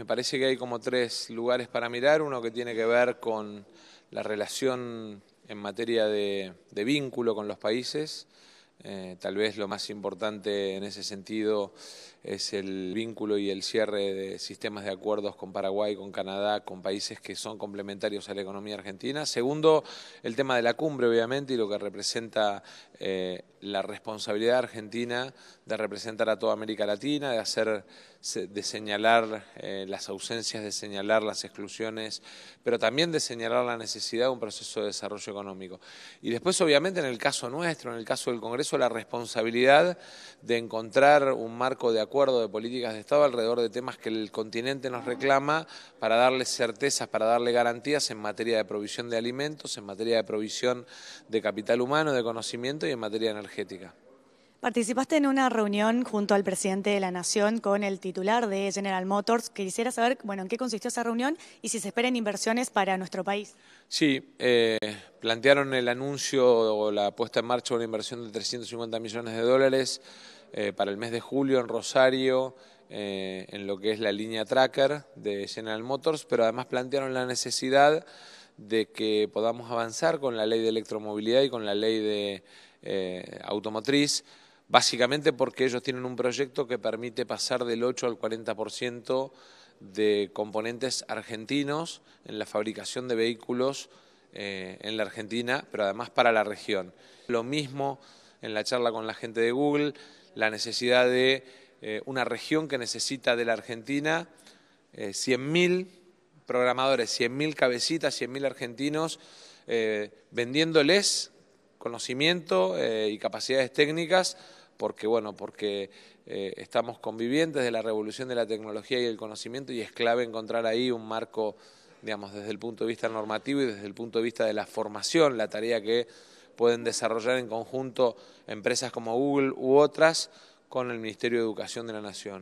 Me parece que hay como tres lugares para mirar. Uno que tiene que ver con la relación en materia de, vínculo con los países, eh, tal vez lo más importante en ese sentido es el vínculo y el cierre de sistemas de acuerdos con Paraguay, con Canadá, con países que son complementarios a la economía argentina. Segundo, el tema de la cumbre, obviamente, y lo que representa eh, la responsabilidad argentina de representar a toda América Latina, de hacer, de señalar eh, las ausencias, de señalar las exclusiones, pero también de señalar la necesidad de un proceso de desarrollo económico. Y después, obviamente, en el caso nuestro, en el caso del Congreso, la responsabilidad de encontrar un marco de acuerdo de políticas de Estado alrededor de temas que el continente nos reclama para darle certezas, para darle garantías en materia de provisión de alimentos, en materia de provisión de capital humano, de conocimiento y en materia energética. Participaste en una reunión junto al presidente de la Nación con el titular de General Motors. Quisiera saber, bueno, en qué consistió esa reunión y si se esperan inversiones para nuestro país. Sí, eh, plantearon el anuncio o la puesta en marcha de una inversión de 350 millones de dólares eh, para el mes de julio en Rosario, eh, en lo que es la línea tracker de General Motors, pero además plantearon la necesidad de que podamos avanzar con la ley de electromovilidad y con la ley de automotriz básicamente porque ellos tienen un proyecto que permite pasar del 8 al 40% de componentes argentinos en la fabricación de vehículos eh, en la Argentina, pero además para la región. Lo mismo en la charla con la gente de Google, la necesidad de eh, una región que necesita de la Argentina 100.000 eh, programadores, 100.000 cabecitas, 100.000 argentinos, vendiéndoles conocimiento y capacidades técnicas porque bueno, porque eh, estamos convivientes de la revolución de la tecnología y el conocimiento y es clave encontrar ahí un marco, digamos, desde el punto de vista normativo y desde el punto de vista de la formación, la tarea que pueden desarrollar en conjunto empresas como Google u otras con el Ministerio de Educación de la Nación.